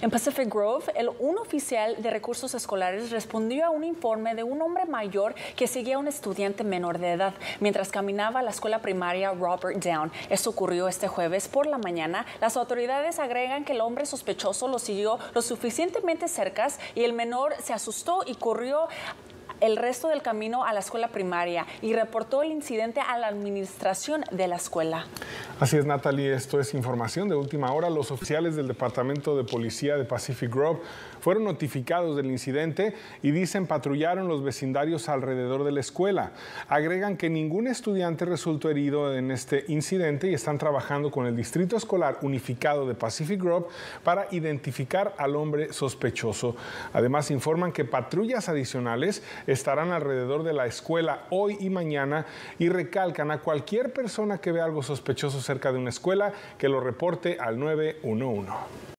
En Pacific Grove, el un oficial de recursos escolares respondió a un informe de un hombre mayor que seguía a un estudiante menor de edad mientras caminaba a la escuela primaria Robert Down. Esto ocurrió este jueves por la mañana. Las autoridades agregan que el hombre sospechoso lo siguió lo suficientemente cerca y el menor se asustó y corrió el resto del camino a la escuela primaria y reportó el incidente a la administración de la escuela. Así es, Natalie, esto es información de última hora. Los oficiales del Departamento de Policía de Pacific Grove fueron notificados del incidente y dicen patrullaron los vecindarios alrededor de la escuela. Agregan que ningún estudiante resultó herido en este incidente y están trabajando con el Distrito Escolar Unificado de Pacific Grove para identificar al hombre sospechoso. Además, informan que patrullas adicionales estarán alrededor de la escuela hoy y mañana y recalcan a cualquier persona que vea algo sospechoso cerca de una escuela que lo reporte al 911.